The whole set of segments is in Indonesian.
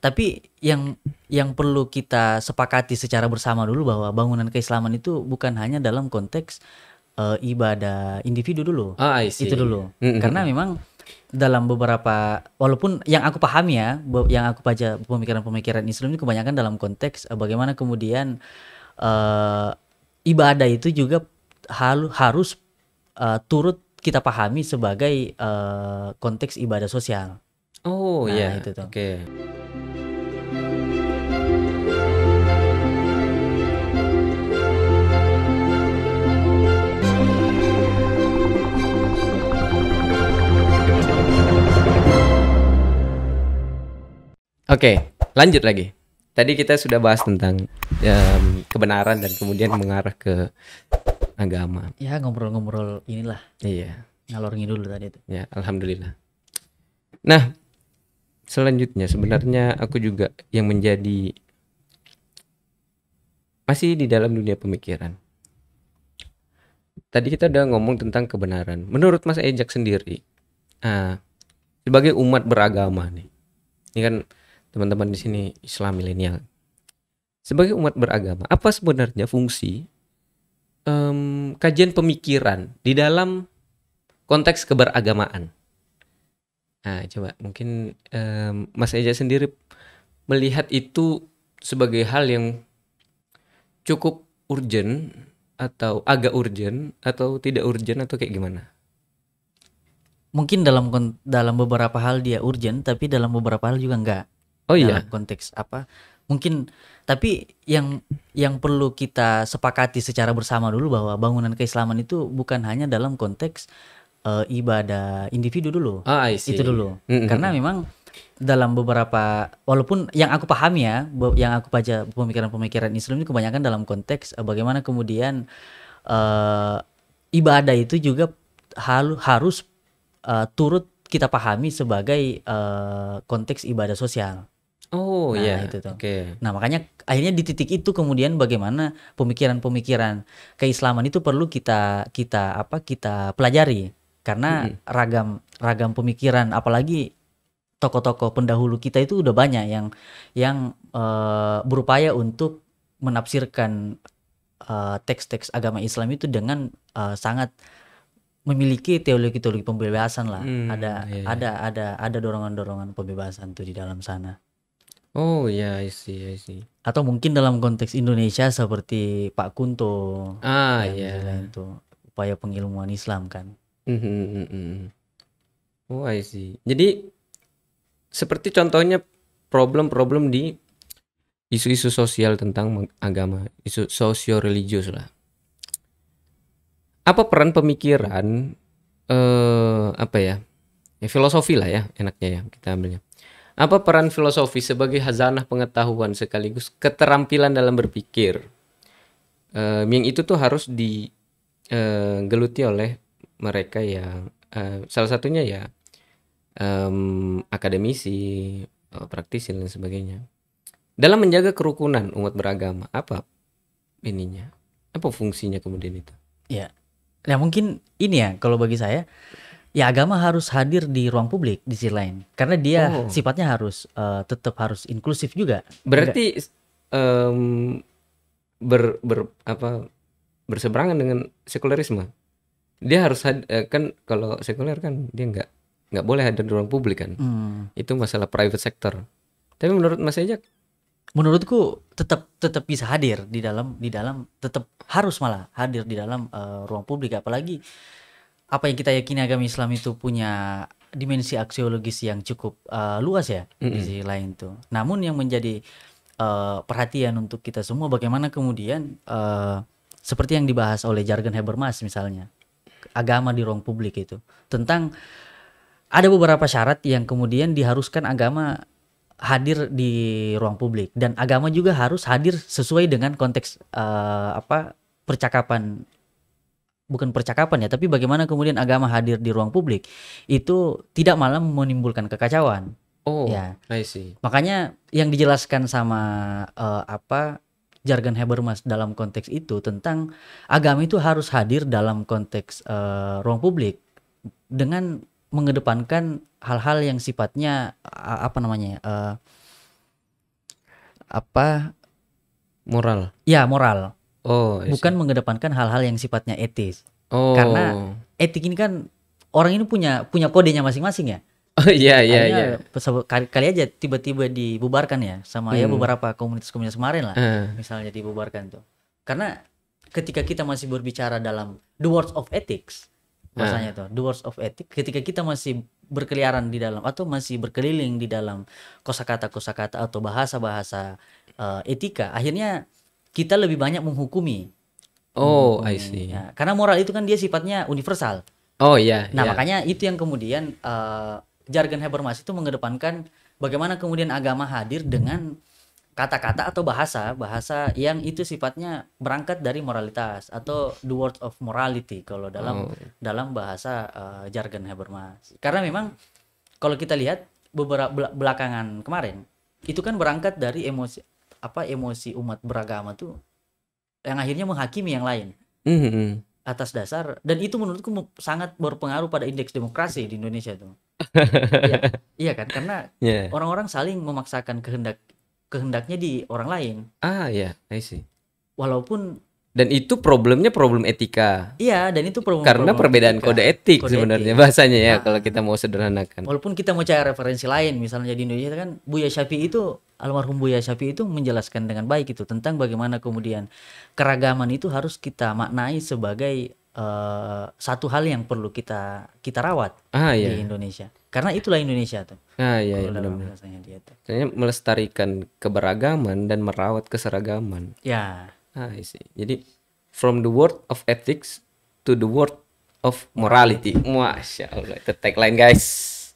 tapi yang yang perlu kita sepakati secara bersama dulu bahwa bangunan keislaman itu bukan hanya dalam konteks uh, ibadah individu dulu ah, itu dulu mm-hmm. karena memang dalam beberapa walaupun yang aku pahami ya yang aku baca pemikiran-pemikiran Islam ini kebanyakan dalam konteks uh, bagaimana kemudian uh, ibadah itu juga hal, harus uh, turut kita pahami sebagai uh, konteks ibadah sosial. Oh nah, iya, itu tuh. Oke. Okay. Oke, lanjut lagi. Tadi kita sudah bahas tentang um, kebenaran dan kemudian mengarah ke agama. Ya ngobrol-ngobrol inilah. Iya. Ngalor dulu tadi itu. Ya, alhamdulillah. Nah, selanjutnya sebenarnya aku juga yang menjadi masih di dalam dunia pemikiran. Tadi kita udah ngomong tentang kebenaran. Menurut Mas Ejak sendiri, uh, sebagai umat beragama nih, ini kan teman-teman di sini Islam milenial. Sebagai umat beragama, apa sebenarnya fungsi um, kajian pemikiran di dalam konteks keberagamaan? Nah, coba mungkin um, Mas Eja sendiri melihat itu sebagai hal yang cukup urgent atau agak urgent atau tidak urgent atau kayak gimana? Mungkin dalam dalam beberapa hal dia urgent tapi dalam beberapa hal juga enggak. Oh iya. konteks apa? Mungkin tapi yang yang perlu kita sepakati secara bersama dulu bahwa bangunan keislaman itu bukan hanya dalam konteks uh, ibadah individu dulu. Ah, itu dulu. Mm -hmm. Karena memang dalam beberapa walaupun yang aku pahami ya yang aku baca pemikiran-pemikiran Islam ini kebanyakan dalam konteks eh, bagaimana kemudian uh, ibadah itu juga halu, harus uh, turut kita pahami sebagai uh, konteks ibadah sosial Oh nah, iya. Yeah. Itu tuh. Okay. Nah makanya akhirnya di titik itu kemudian bagaimana pemikiran-pemikiran keislaman itu perlu kita kita apa kita pelajari karena hmm. ragam ragam pemikiran apalagi tokoh-tokoh pendahulu kita itu udah banyak yang yang uh, berupaya untuk menafsirkan teks eh, teks-teks agama Islam itu dengan uh, sangat memiliki teologi-teologi pembebasan lah. Hmm, ada, iya, iya. ada ada ada dorongan-dorongan pembebasan tuh di dalam sana. Oh ya, yeah, I see, I see. Atau mungkin dalam konteks Indonesia seperti Pak Kunto. Ah ya. Yeah. Itu upaya pengilmuan Islam kan. Mm -hmm, mm -hmm. Oh I see. Jadi seperti contohnya problem-problem di isu-isu sosial tentang agama, isu sosio religius lah. Apa peran pemikiran eh apa ya? ya filosofi lah ya enaknya ya kita ambilnya apa peran filosofi sebagai hazanah pengetahuan sekaligus keterampilan dalam berpikir? Uh, eh, yang itu tuh harus digeluti eh, uh, oleh mereka yang uh, salah satunya ya um, akademisi, uh, praktisi dan sebagainya. Dalam menjaga kerukunan umat beragama, apa ininya? Apa fungsinya kemudian itu? Ya, nah mungkin ini ya kalau bagi saya ya agama harus hadir di ruang publik di sisi lain karena dia oh. sifatnya harus uh, tetap harus inklusif juga berarti um, ber ber apa berseberangan dengan sekulerisme dia harus had, eh, kan kalau sekuler kan dia nggak nggak boleh hadir di ruang publik kan hmm. itu masalah private sector tapi menurut Mas Ejak menurutku tetap tetap bisa hadir di dalam di dalam tetap harus malah hadir di dalam uh, ruang publik apalagi apa yang kita yakini agama Islam itu punya dimensi aksiologis yang cukup uh, luas ya mm -hmm. di sisi lain tuh. Namun yang menjadi uh, perhatian untuk kita semua bagaimana kemudian uh, seperti yang dibahas oleh jargon Habermas misalnya agama di ruang publik itu tentang ada beberapa syarat yang kemudian diharuskan agama hadir di ruang publik dan agama juga harus hadir sesuai dengan konteks uh, apa percakapan bukan percakapan ya, tapi bagaimana kemudian agama hadir di ruang publik itu tidak malah menimbulkan kekacauan. Oh, ya. I see. Makanya yang dijelaskan sama uh, apa jargon Habermas dalam konteks itu tentang agama itu harus hadir dalam konteks uh, ruang publik dengan mengedepankan hal-hal yang sifatnya uh, apa namanya uh, apa moral. Ya, moral. Oh, bukan mengedepankan hal-hal yang sifatnya etis. Oh. Karena etik ini kan orang ini punya punya kodenya masing-masing ya. Oh iya iya iya. Kali, kali aja tiba-tiba dibubarkan ya sama ya hmm. ya beberapa komunitas-komunitas kemarin lah. Uh. Misalnya dibubarkan tuh. Karena ketika kita masih berbicara dalam the words of ethics bahasanya uh. tuh, the words of ethics ketika kita masih berkeliaran di dalam atau masih berkeliling di dalam kosakata-kosakata atau bahasa-bahasa uh, etika akhirnya kita lebih banyak menghukumi. Oh, menghukumi. I see. Ya, karena moral itu kan dia sifatnya universal. Oh iya. Yeah, nah yeah. makanya itu yang kemudian uh, jargon Habermas itu mengedepankan bagaimana kemudian agama hadir dengan kata-kata atau bahasa bahasa yang itu sifatnya berangkat dari moralitas atau the words of morality kalau dalam oh. dalam bahasa uh, jargon Habermas. Karena memang kalau kita lihat beberapa belakangan kemarin itu kan berangkat dari emosi apa emosi umat beragama tuh yang akhirnya menghakimi yang lain mm -hmm. atas dasar dan itu menurutku sangat berpengaruh pada indeks demokrasi di Indonesia itu iya, iya kan karena iya. orang-orang yeah. saling memaksakan kehendak kehendaknya di orang lain ah ya yeah. I see walaupun dan itu problemnya problem etika. Iya, dan itu problem karena problem perbedaan etika. kode etik kode sebenarnya etik. bahasanya ya nah, kalau kita mau sederhanakan. Walaupun kita mau cari referensi lain, misalnya di Indonesia kan Buya Syafi'i itu almarhum Buya Syafi'i itu menjelaskan dengan baik itu tentang bagaimana kemudian keragaman itu harus kita maknai sebagai uh, satu hal yang perlu kita kita rawat ah, iya. di Indonesia. Karena itulah Indonesia tuh. Ah iya, iya benar. dia tuh. melestarikan keberagaman dan merawat keseragaman. Ya Ah, I see. Jadi from the world of ethics to the world of morality. Masya Allah, itu tagline guys.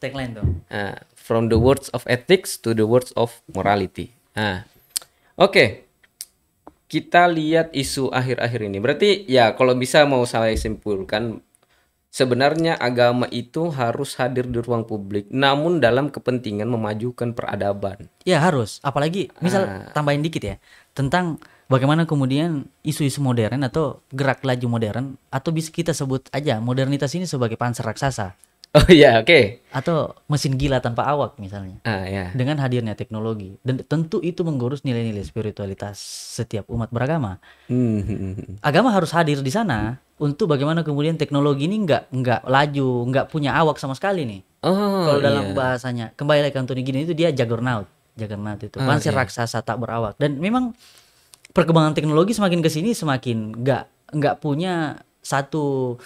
Tagline dong. Ah, from the words of ethics to the words of morality. Ah, oke. Okay. Kita lihat isu akhir-akhir ini. Berarti ya kalau bisa mau saya simpulkan Sebenarnya agama itu harus hadir di ruang publik, namun dalam kepentingan memajukan peradaban. Ya harus, apalagi misal ah. tambahin dikit ya tentang bagaimana kemudian isu-isu modern atau gerak laju modern atau bisa kita sebut aja modernitas ini sebagai panser raksasa. Oh iya, yeah, oke. Okay. Atau mesin gila tanpa awak misalnya. Ah ya. Dengan hadirnya teknologi dan tentu itu menggerus nilai-nilai spiritualitas setiap umat beragama. Hmm, hmm, hmm, Agama harus hadir di sana untuk bagaimana kemudian teknologi ini nggak nggak laju, nggak punya awak sama sekali nih. Oh. Kalau dalam iya. bahasanya kembali lagi ke Anthony Gini itu dia juggernaut, juggernaut itu ah, panser yeah. raksasa tak berawak dan memang perkembangan teknologi semakin ke sini semakin nggak nggak punya satu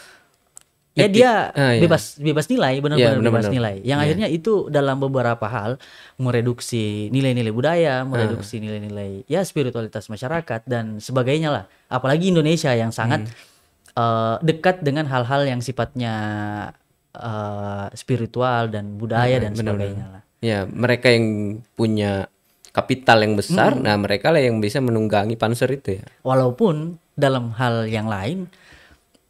ya dia ah, iya. bebas bebas nilai benar-benar yeah, bebas nilai yang yeah. akhirnya itu dalam beberapa hal mereduksi nilai-nilai budaya mereduksi ah. nilai-nilai ah. ya spiritualitas masyarakat dan sebagainya lah apalagi Indonesia yang sangat hmm. uh, dekat dengan hal-hal yang sifatnya uh, spiritual dan budaya hmm, dan bener, sebagainya lah ya mereka yang punya kapital yang besar. Mm. Nah, mereka lah yang bisa menunggangi panser itu ya. Walaupun dalam hal yang lain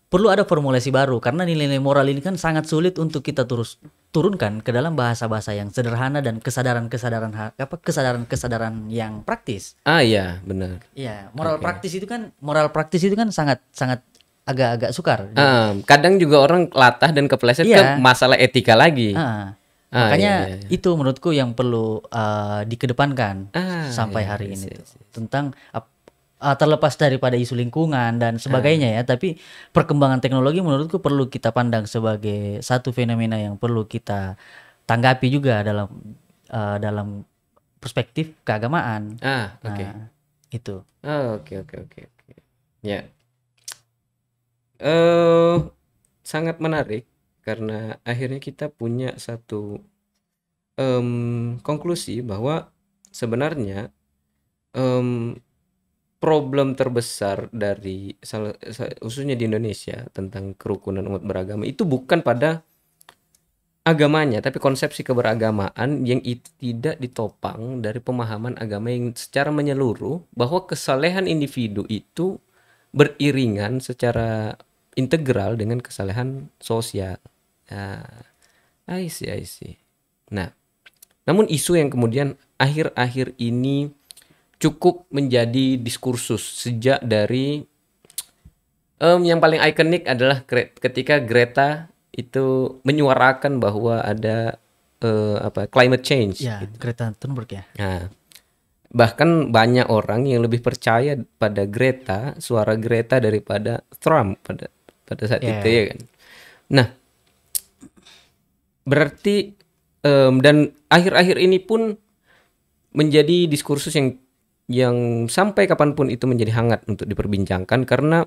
perlu ada formulasi baru karena nilai-nilai moral ini kan sangat sulit untuk kita terus turunkan ke dalam bahasa-bahasa yang sederhana dan kesadaran-kesadaran apa kesadaran-kesadaran yang praktis. Ah iya, benar. Iya, moral okay. praktis itu kan moral praktis itu kan sangat sangat agak-agak sukar. Um, kadang juga orang latah dan kepleset iya. ke masalah etika lagi. Uh, Ah, Makanya iya, iya, iya. itu menurutku yang perlu uh, dikedepankan ah, sampai iya, hari iya, ini iya, iya, iya, tentang uh, terlepas daripada isu lingkungan dan ah. sebagainya ah. ya, tapi perkembangan teknologi menurutku perlu kita pandang sebagai satu fenomena yang perlu kita tanggapi juga dalam uh, dalam perspektif keagamaan. Ah, oke. Okay. Nah, itu. oke oke oke oke. Ya. Eh sangat menarik karena akhirnya kita punya satu um, konklusi bahwa sebenarnya um, problem terbesar dari khususnya di Indonesia tentang kerukunan umat beragama itu bukan pada agamanya tapi konsepsi keberagamaan yang itu tidak ditopang dari pemahaman agama yang secara menyeluruh bahwa kesalehan individu itu beriringan secara integral dengan kesalehan sosial. Uh, I see, I see. Nah, namun isu yang kemudian akhir-akhir ini cukup menjadi diskursus sejak dari um, yang paling ikonik adalah ketika Greta itu menyuarakan bahwa ada uh, apa climate change. Ya, gitu. Greta Thunberg ya. Nah, bahkan banyak orang yang lebih percaya pada Greta, suara Greta daripada Trump pada pada saat yeah. itu ya kan. Nah, berarti um, dan akhir-akhir ini pun menjadi diskursus yang yang sampai kapanpun itu menjadi hangat untuk diperbincangkan karena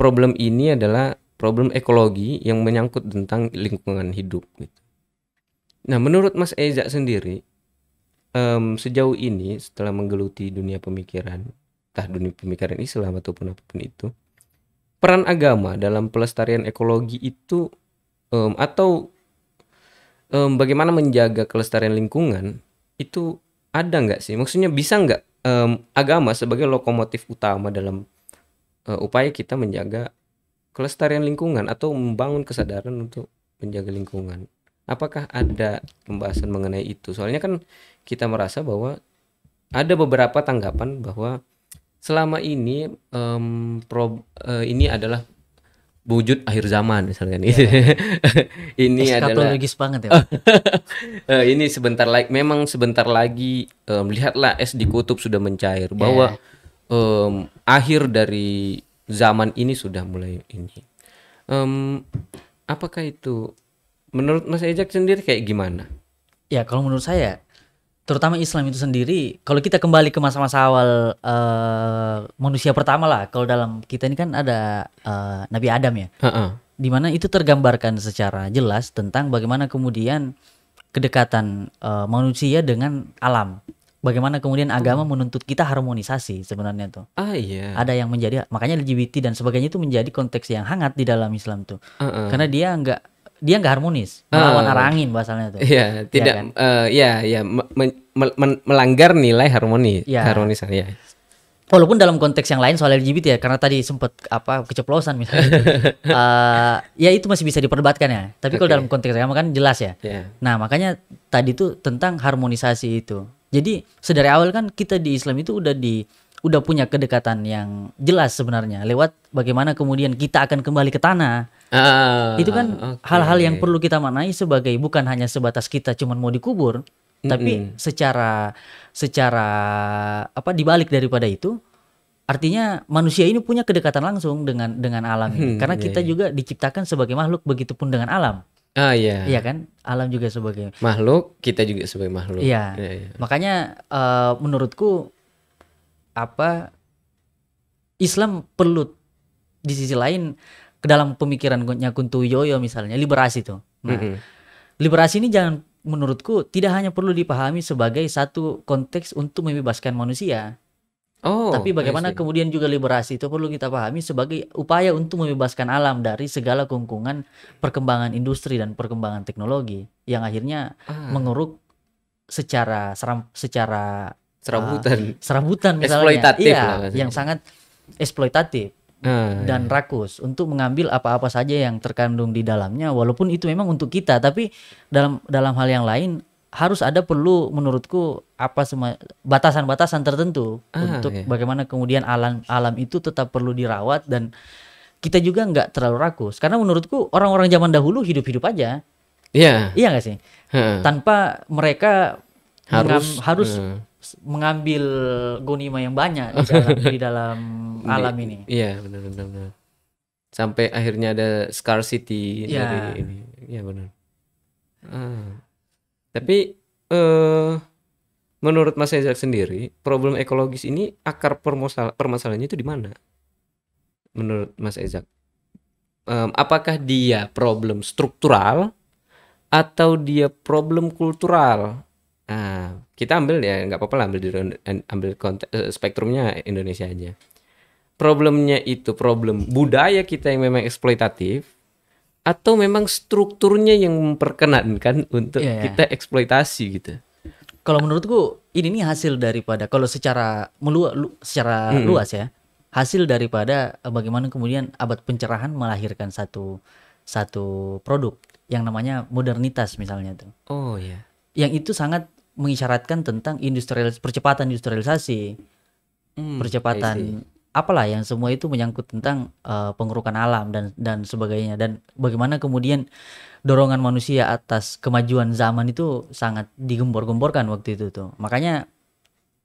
problem ini adalah problem ekologi yang menyangkut tentang lingkungan hidup gitu. Nah, menurut Mas Eza sendiri um, sejauh ini setelah menggeluti dunia pemikiran, entah dunia pemikiran Islam ataupun apapun itu, peran agama dalam pelestarian ekologi itu um, atau um, bagaimana menjaga kelestarian lingkungan itu ada nggak sih? Maksudnya bisa nggak um, agama sebagai lokomotif utama dalam uh, upaya kita menjaga kelestarian lingkungan atau membangun kesadaran untuk menjaga lingkungan? Apakah ada pembahasan mengenai itu? Soalnya kan kita merasa bahwa ada beberapa tanggapan bahwa selama ini um, pro, uh, e, ini adalah wujud akhir zaman misalkan yeah. ini adalah banget ya eh, ini sebentar lagi memang sebentar lagi um, eh, lihatlah es di kutub sudah mencair ya. bahwa um, akhir dari zaman ini sudah mulai ini um, apakah itu menurut Mas Ejak sendiri kayak gimana ya kalau menurut saya terutama Islam itu sendiri kalau kita kembali ke masa-masa awal uh, manusia pertama lah kalau dalam kita ini kan ada uh, Nabi Adam ya uh -uh. di mana itu tergambarkan secara jelas tentang bagaimana kemudian kedekatan uh, manusia dengan alam bagaimana kemudian agama hmm. menuntut kita harmonisasi sebenarnya tuh ah iya ada yang menjadi makanya LGBT dan sebagainya itu menjadi konteks yang hangat di dalam Islam tuh uh -uh. karena dia nggak dia nggak harmonis melawan uh, arah angin bahasanya tuh iya, iya tidak ya, kan? uh, ya ya me, me, me, melanggar nilai harmoni ya. harmonisan ya walaupun dalam konteks yang lain soal LGBT ya karena tadi sempat apa keceplosan misalnya gitu. uh, ya itu masih bisa diperdebatkan ya tapi okay. kalau dalam konteks agama kan jelas ya yeah. nah makanya tadi itu tentang harmonisasi itu jadi sedari awal kan kita di Islam itu udah di udah punya kedekatan yang jelas sebenarnya lewat bagaimana kemudian kita akan kembali ke tanah Ah, itu kan hal hal-hal yang perlu kita manai sebagai bukan hanya sebatas kita cuman mau dikubur, mm-hmm. tapi secara secara apa dibalik daripada itu artinya manusia ini punya kedekatan langsung dengan dengan alam ini hmm, karena yeah, kita iya. juga diciptakan sebagai makhluk begitupun dengan alam ah iya yeah. iya kan alam juga sebagai makhluk kita juga sebagai makhluk iya yeah, yeah. makanya uh, menurutku apa Islam perlu di sisi lain ke dalam pemikirannya Kuntu Yoyo misalnya liberasi itu. Nah, mm -hmm. Liberasi ini jangan menurutku tidak hanya perlu dipahami sebagai satu konteks untuk membebaskan manusia. Oh, tapi bagaimana kemudian juga liberasi itu perlu kita pahami sebagai upaya untuk membebaskan alam dari segala kungkungan perkembangan industri dan perkembangan teknologi yang akhirnya ah. menguruk secara seram, secara serabutan uh, serabutan misalnya iya, lah, yang sangat eksploitatif Nah, dan iya. rakus untuk mengambil apa-apa saja yang terkandung di dalamnya walaupun itu memang untuk kita tapi dalam dalam hal yang lain harus ada perlu menurutku apa semua batasan-batasan tertentu ah, untuk iya. bagaimana kemudian alam alam itu tetap perlu dirawat dan kita juga nggak terlalu rakus karena menurutku orang-orang zaman dahulu hidup-hidup aja iya yeah. iya nggak sih ha. tanpa mereka harus harus mengambil gonima yang banyak di dalam, di dalam alam ini. Iya benar benar Sampai akhirnya ada scarcity ya. ini. Iya benar. Ah. Tapi eh menurut Mas Ezak sendiri, problem ekologis ini akar permasal permasalahannya itu di mana? Menurut Mas Ezak. Um, apakah dia problem struktural atau dia problem kultural? uh, kita ambil ya nggak apa-apa lah ambil di, ambil konteks, eh, spektrumnya Indonesia aja problemnya itu problem budaya kita yang memang eksploitatif atau memang strukturnya yang memperkenankan untuk yeah, iya. kita eksploitasi gitu kalau menurutku ini nih hasil daripada kalau secara meluas lu, secara hmm. luas ya hasil daripada eh, bagaimana kemudian abad pencerahan melahirkan satu satu produk yang namanya modernitas misalnya tuh. Oh iya. Yeah. Yang itu sangat mengisyaratkan tentang industrial percepatan industrialisasi. Hmm, percepatan apalah yang semua itu menyangkut tentang uh, eh, pengurukan alam dan dan sebagainya dan bagaimana kemudian dorongan manusia atas kemajuan zaman itu sangat digembor-gemborkan waktu itu tuh. Makanya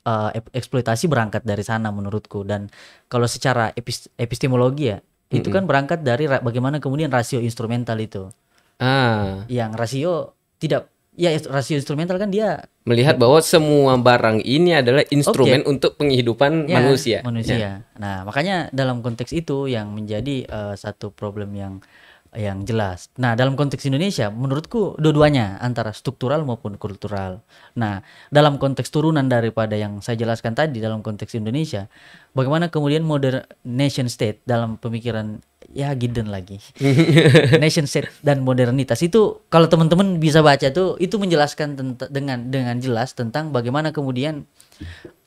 uh, eksploitasi berangkat dari sana menurutku dan kalau secara epistemologi ya mm-hmm. itu kan berangkat dari bagaimana kemudian rasio instrumental itu. Ah. Yang rasio tidak Ya rasio instrumental kan dia melihat bahwa semua barang ini adalah instrumen okay. untuk penghidupan ya, manusia. Manusia. Ya. Nah makanya dalam konteks itu yang menjadi uh, satu problem yang yang jelas. Nah, dalam konteks Indonesia, menurutku dua-duanya antara struktural maupun kultural. Nah, dalam konteks turunan daripada yang saya jelaskan tadi dalam konteks Indonesia, bagaimana kemudian modern nation state dalam pemikiran ya Giden lagi. nation state dan modernitas itu kalau teman-teman bisa baca tuh itu menjelaskan dengan dengan jelas tentang bagaimana kemudian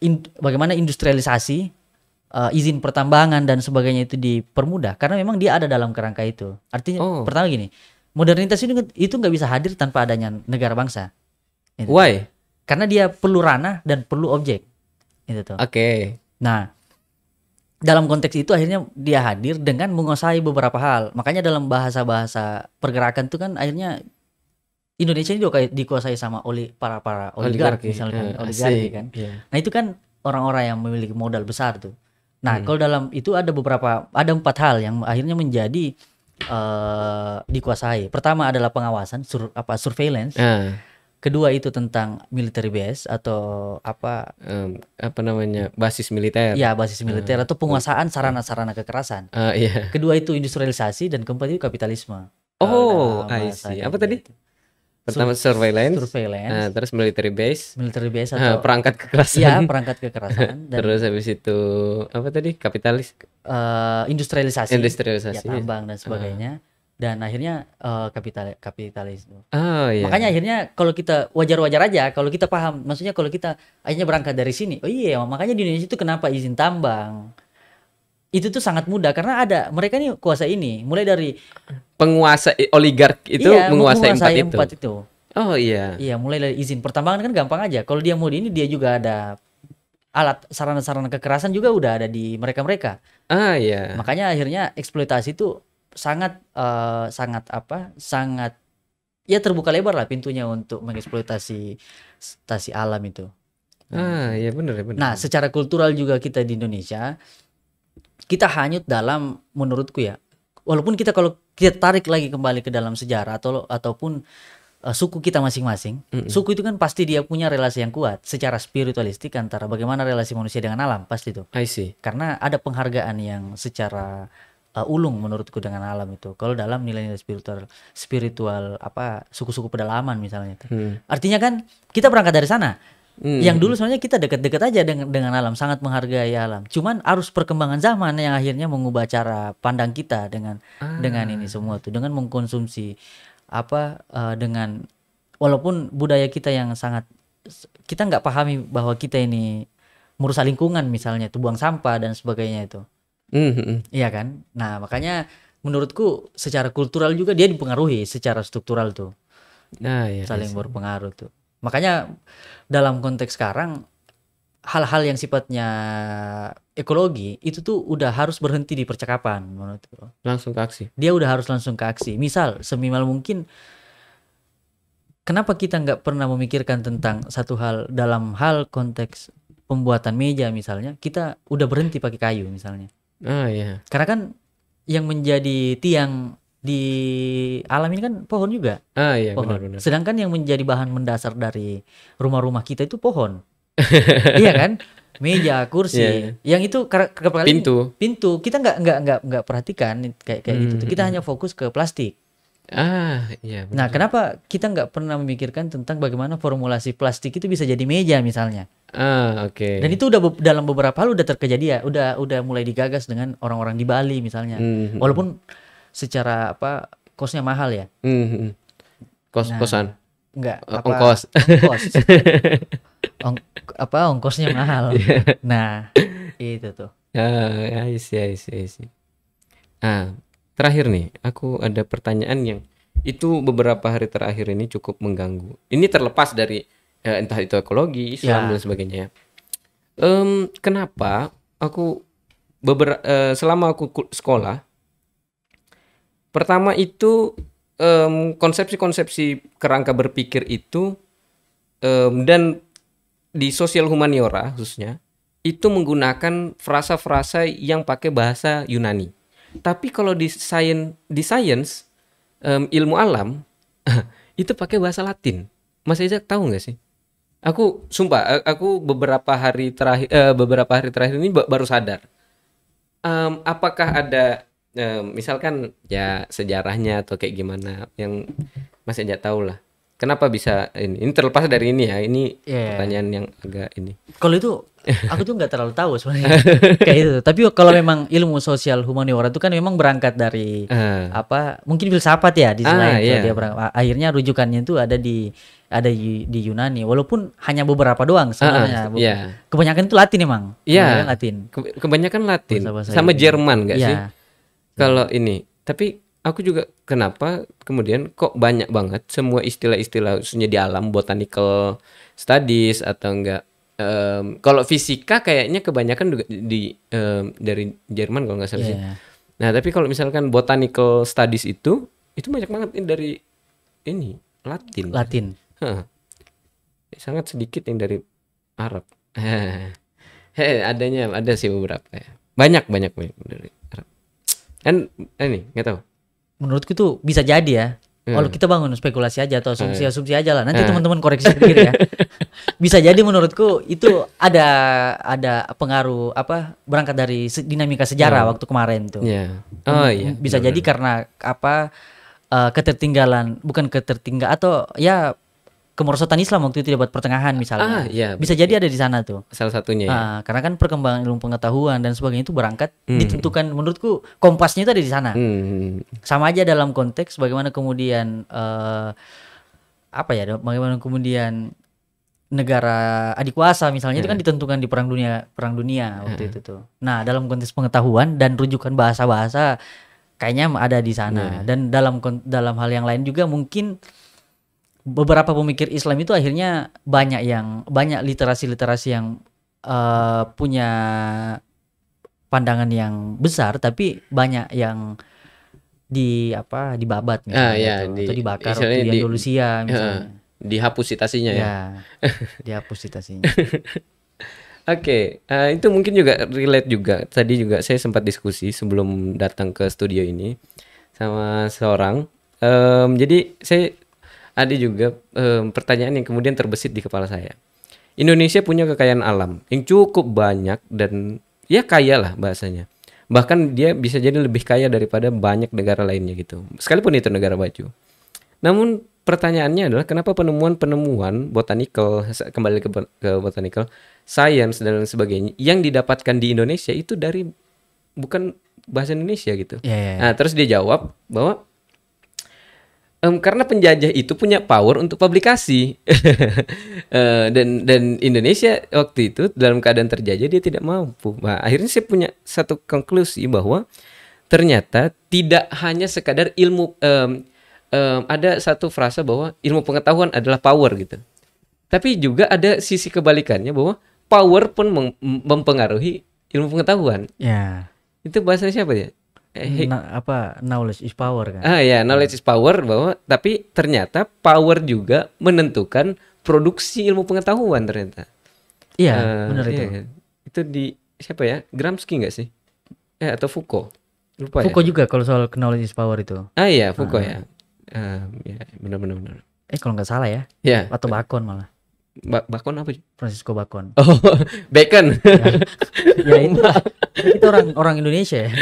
in, bagaimana industrialisasi uh, izin pertambangan dan sebagainya itu dipermudah karena memang dia ada dalam kerangka itu. Artinya oh. pertama gini, modernitas itu itu nggak bisa hadir tanpa adanya negara bangsa. itu Why? Karena dia perlu ranah dan perlu objek. Itu tuh. Oke. Okay. Nah, dalam konteks itu akhirnya dia hadir dengan menguasai beberapa hal. Makanya dalam bahasa-bahasa pergerakan itu kan akhirnya Indonesia ini juga dikuasai sama oleh para para oligarki, oligarki. misalnya yeah, oligarki kan. Yeah. Nah itu kan orang-orang yang memiliki modal besar tuh. Nah, hmm. kalau dalam itu ada beberapa ada empat hal yang akhirnya menjadi uh, dikuasai. Pertama adalah pengawasan sur, apa surveillance. Uh. Kedua itu tentang military base atau apa um, apa namanya basis militer. Ya basis militer uh. atau penguasaan sarana-sarana kekerasan. Uh, yeah. Iya. Kedua itu industrialisasi dan keempat itu kapitalisme. Oh, uh, I see. Apa tadi? Itu pertama surveillance, surveillance. Nah, terus military base military base ah, atau nah, perangkat kekerasan ya perangkat kekerasan dan terus habis itu apa tadi kapitalis uh, industrialisasi industrialisasi ya, tambang dan sebagainya uh. dan akhirnya uh, eh, kapital kapitalis oh, iya. makanya akhirnya kalau kita wajar-wajar aja kalau kita paham maksudnya kalau kita akhirnya berangkat dari sini oh iya makanya di Indonesia itu kenapa izin tambang itu tuh sangat mudah karena ada mereka nih kuasa ini mulai dari penguasa eh, oligark itu iya, menguasai empat itu. empat itu. Oh iya. Iya, mulai dari izin pertambangan kan gampang aja. Kalau dia mau di ini dia juga ada alat sarana-sarana kekerasan juga udah ada di mereka-mereka. Ah iya. Makanya akhirnya eksploitasi itu sangat uh, sangat apa? Sangat ya terbuka lebar lah pintunya untuk mengeksploitasi stasi alam itu. ah iya benar ya benar. Nah, secara kultural juga kita di Indonesia kita hanyut dalam menurutku ya. Walaupun kita kalau kita tarik lagi kembali ke dalam sejarah atau ataupun uh, suku kita masing-masing, mm -hmm. suku itu kan pasti dia punya relasi yang kuat secara spiritualistik antara bagaimana relasi manusia dengan alam pasti itu. I see. Karena ada penghargaan yang secara uh, ulung menurutku dengan alam itu. Kalau dalam nilai-nilai spiritual spiritual apa suku-suku pedalaman misalnya itu. Mm. Artinya kan kita berangkat dari sana. Hmm. Yang dulu soalnya kita dekat-dekat aja dengan, dengan alam, sangat menghargai alam. Cuman arus perkembangan zaman yang akhirnya mengubah cara pandang kita dengan ah. dengan ini semua tuh, dengan mengkonsumsi apa uh, dengan walaupun budaya kita yang sangat kita nggak pahami bahwa kita ini merusak lingkungan misalnya tuh buang sampah dan sebagainya itu. hmm, hmm, hmm. Iya kan? Nah, makanya menurutku secara kultural juga dia dipengaruhi secara struktural tuh. Nah, iya, saling iya. berpengaruh tuh. Makanya dalam konteks sekarang hal-hal yang sifatnya ekologi itu tuh udah harus berhenti di percakapan menurutku. Langsung ke aksi. Dia udah harus langsung ke aksi. Misal seminimal mungkin kenapa kita nggak pernah memikirkan tentang satu hal dalam hal konteks pembuatan meja misalnya kita udah berhenti pakai kayu misalnya. Ah iya. Karena kan yang menjadi tiang di alam ini kan pohon juga. Ah iya pohon. benar benar. Sedangkan yang menjadi bahan mendasar dari rumah-rumah kita itu pohon. iya kan? Meja, kursi. Yeah. Iya. Yang itu kepala pintu. Pintu. Kita nggak nggak nggak nggak perhatikan kayak kayak gitu. hmm, gitu. Kita hmm. hanya fokus ke plastik. Ah, iya. Benar. Nah, kenapa kita nggak pernah memikirkan tentang bagaimana formulasi plastik itu bisa jadi meja misalnya? Ah, oke. Okay. Dan itu udah dalam beberapa hal udah terkejadian, udah udah mulai digagas dengan orang-orang di Bali misalnya. -hmm. hmm, hmm. Walaupun secara apa kosnya mahal ya. Mm -hmm. Kos nah, kosan. Enggak, eh, apa, ongkos. Ongkos. Ong, apa ongkosnya mahal. yeah. Nah, itu tuh. Ya, isi isi ah terakhir nih, aku ada pertanyaan yang itu beberapa hari terakhir ini cukup mengganggu. Ini terlepas dari ya, entah itu ekologi, Islam yeah. dan sebagainya. Um, kenapa aku beberapa uh, eh, selama aku sekolah Pertama itu um, konsepsi-konsepsi kerangka berpikir itu um, dan di sosial humaniora khususnya itu menggunakan frasa-frasa yang pakai bahasa Yunani. Tapi kalau di science di science um, ilmu alam itu pakai bahasa Latin. Mas Ejak tahu nggak sih? Aku sumpah, aku beberapa hari terakhir, eh, beberapa hari terakhir ini baru sadar. Um, apakah ada misalkan ya sejarahnya atau kayak gimana yang masih nggak tahu lah. Kenapa bisa ini? Ini terlepas dari ini ya. Ini yeah. pertanyaan yang agak ini. Kalau itu aku tuh nggak terlalu tahu sebenarnya kayak itu. Tapi kalau memang ilmu sosial humaniora itu kan memang berangkat dari uh. apa? Mungkin filsafat ya di selain ah, yeah. dia berangkat. Akhirnya rujukannya itu ada di ada di, Yunani. Walaupun hanya beberapa doang ah, ah, sebenarnya. Uh, iya. yeah. Kebanyakan itu Latin emang. Yeah. Kebanyakan Latin. Kebanyakan Latin. Sama Jerman gak yeah. sih? Iya. Kalau ini, tapi aku juga kenapa kemudian kok banyak banget semua istilah-istilah khususnya di alam botanical studies atau enggak um, kalau fisika kayaknya kebanyakan juga di um, dari Jerman kalau nggak salah yeah. sih. Iya. Nah tapi kalau misalkan botanical studies itu itu banyak banget ini dari ini Latin. Latin. Huh. Ya, sangat sedikit yang dari Arab. Heh adanya ada sih beberapa ya. Banyak banyak banyak dari Kan eh, ini nggak tahu. Menurutku tuh bisa jadi ya. Hmm. kita bangun spekulasi aja atau asumsi-asumsi iya. aja lah. Nanti hmm. teman-teman koreksi sendiri ya. bisa jadi menurutku itu ada ada pengaruh apa berangkat dari dinamika sejarah hmm. waktu kemarin tuh. Yeah. Oh iya. Bisa bener. jadi karena apa uh, ketertinggalan bukan ketertinggalan atau ya kemerosotan Islam waktu itu dapat pertengahan misalnya. Ah, iya, bisa jadi ada di sana tuh. Salah satunya. Ya. Nah, karena kan perkembangan ilmu pengetahuan dan sebagainya itu berangkat hmm. ditentukan menurutku kompasnya itu ada di sana. Hmm. hmm, hmm. Sama aja dalam konteks bagaimana kemudian uh, apa ya bagaimana kemudian negara adikuasa misalnya hmm. itu kan hmm. ditentukan di perang dunia perang dunia waktu hmm. itu tuh. Nah, dalam konteks pengetahuan dan rujukan bahasa-bahasa kayaknya ada di sana hmm. dan dalam dalam hal yang lain juga mungkin beberapa pemikir Islam itu akhirnya banyak yang banyak literasi-literasi yang uh, punya pandangan yang besar tapi banyak yang di apa dibabat ah, misalnya ah, ya, gitu. di, atau dibakar waktu di Andalusia misalnya. Uh, dihapus citasinya ya. ya dihapus citasinya. Oke, okay. uh, eh, itu mungkin juga relate juga. Tadi juga saya sempat diskusi sebelum datang ke studio ini sama seorang. Um, jadi saya ada juga um, pertanyaan yang kemudian terbesit di kepala saya. Indonesia punya kekayaan alam yang cukup banyak dan ya kaya lah bahasanya. Bahkan dia bisa jadi lebih kaya daripada banyak negara lainnya gitu. Sekalipun itu negara baju. Namun pertanyaannya adalah kenapa penemuan-penemuan botanical kembali ke, ke botanical, science dan lain sebagainya yang didapatkan di Indonesia itu dari bukan bahasa Indonesia gitu. Yeah, yeah, yeah. Nah, terus dia jawab bahwa um, karena penjajah itu punya power untuk publikasi uh, dan dan Indonesia waktu itu dalam keadaan terjajah dia tidak mampu nah, akhirnya saya punya satu konklusi bahwa ternyata tidak hanya sekadar ilmu um, um, ada satu frasa bahwa ilmu pengetahuan adalah power gitu tapi juga ada sisi kebalikannya bahwa power pun mempengaruhi ilmu pengetahuan yeah. itu bahasanya siapa ya Eh, Na, apa knowledge is power kan? Ah ya, iya. knowledge is power bahwa tapi ternyata power juga menentukan produksi ilmu pengetahuan ternyata. Iya, uh, benar itu. Kan? Itu di siapa ya? Gramsci nggak sih? Eh atau Foucault? Lupa Foucault ya? juga kalau soal knowledge is power itu. Ah iya, Foucault ah. ya. Um, ya benar benar benar. Eh kalau nggak salah ya. Ya. Yeah. Atau Bacon malah. Ba Bacon apa? Francisco Bacon. Oh, Bacon. ya, ya itu kita orang orang Indonesia ya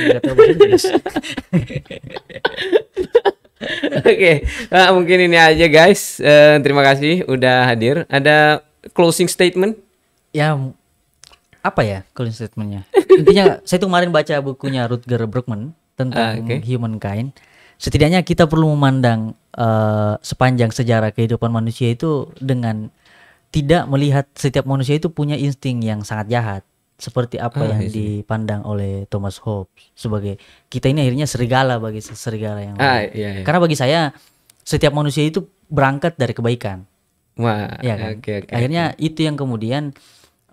Oke, okay. nah, mungkin ini aja guys. Uh, terima kasih udah hadir. Ada closing statement? Ya, apa ya closing statementnya? Intinya saya tuh kemarin baca bukunya Rutger Bregman tentang uh, ah, okay. humankind. Setidaknya kita perlu memandang uh, sepanjang sejarah kehidupan manusia itu dengan tidak melihat setiap manusia itu punya insting yang sangat jahat seperti apa ah, yang isi. Iya dipandang oleh Thomas Hobbes sebagai kita ini akhirnya serigala bagi serigala yang ah, iya, iya. karena bagi saya setiap manusia itu berangkat dari kebaikan Wah, ya kan? okay, okay, akhirnya okay. itu yang kemudian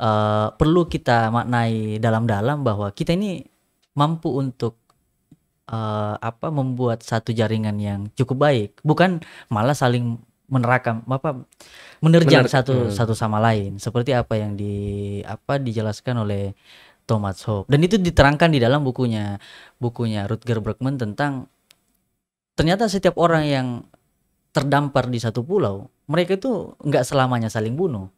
uh, perlu kita maknai dalam-dalam bahwa kita ini mampu untuk uh, apa membuat satu jaringan yang cukup baik bukan malah saling menerakam apa menerjang Mener satu hmm. satu sama lain seperti apa yang di apa dijelaskan oleh Thomas Hope dan itu diterangkan di dalam bukunya bukunya Rutger Bregman tentang ternyata setiap orang yang terdampar di satu pulau mereka itu nggak selamanya saling bunuh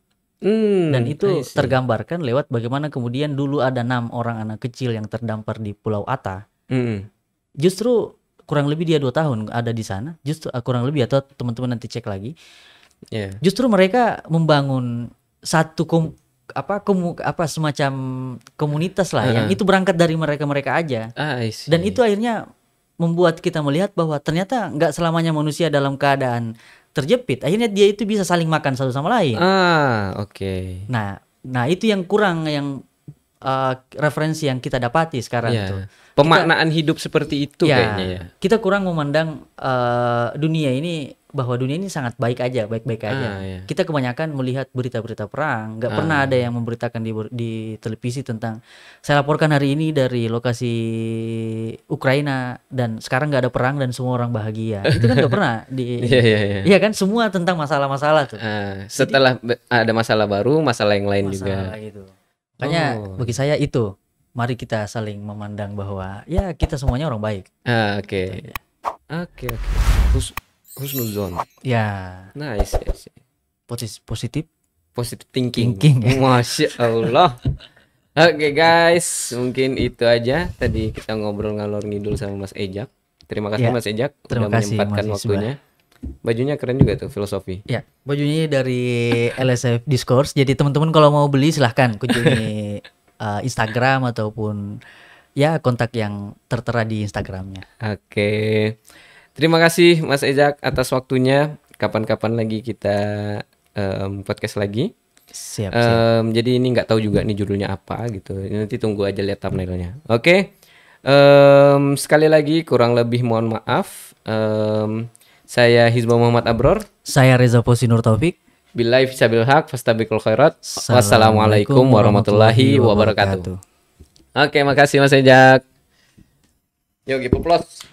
Hmm, dan itu tergambarkan lewat bagaimana kemudian dulu ada enam orang anak kecil yang terdampar di Pulau Ata. Hmm. Justru kurang lebih dia dua tahun ada di sana justru eh, kurang lebih atau teman-teman nanti cek lagi yeah. justru mereka membangun satu kom apa komu apa semacam komunitas lah uh -huh. yang itu berangkat dari mereka mereka aja ah, dan itu akhirnya membuat kita melihat bahwa ternyata nggak selamanya manusia dalam keadaan terjepit akhirnya dia itu bisa saling makan satu sama lain ah oke okay. nah nah itu yang kurang yang Eh, referensi yang kita dapati sekarang yeah. itu. Pemaknaan kita, hidup seperti itu ya, kayaknya ya. Kita kurang memandang uh, dunia ini bahwa dunia ini sangat baik aja, baik-baik ah, aja. Ah, iya. yeah. Kita kebanyakan melihat berita-berita perang, nggak ah. pernah ada yang memberitakan di di televisi tentang saya laporkan hari ini dari lokasi Ukraina dan sekarang nggak ada perang dan semua orang bahagia. Itu kan nggak pernah di Iya yeah, yeah, yeah. kan semua tentang masalah-masalah tuh. Ah, setelah Jadi, ada masalah baru, masalah yang lain masalah juga. itu. Makanya oh. bagi saya itu mari kita saling memandang bahwa ya kita semuanya orang baik. Ah, gitu. Oke. Oke oke. terus husnuzon. Ya. Nice. Yes. Positif positif positive thinking. thinking. Ya. Masya Allah. Oke okay, guys, mungkin itu aja tadi kita ngobrol ngalor ngidul sama Mas Ejak. Terima kasih ya, Mas Ejak terima udah kasih, menyempatkan waktunya. Sebar. Bajunya keren juga tuh filosofi. Ya, bajunya dari LSF Discourse. Jadi teman-teman kalau mau beli silahkan kunjungi uh, Instagram ataupun ya kontak yang tertera di Instagramnya. Oke, terima kasih Mas Ejak atas waktunya. Kapan-kapan lagi kita um, podcast lagi. Siap. siap. Um, jadi ini nggak tahu juga nih judulnya apa gitu. Nanti tunggu aja lihat thumbnailnya. Oke. Okay. Um, sekali lagi kurang lebih mohon maaf. Um, saya Hizbah Muhammad Abror. Saya Reza Posinur Taufik. Bila fisabil haq, fastabikul khairat. Wassalamualaikum warahmatullahi wabarakatuh. Oke, makasih Mas Ejak. Yuk, kita plus.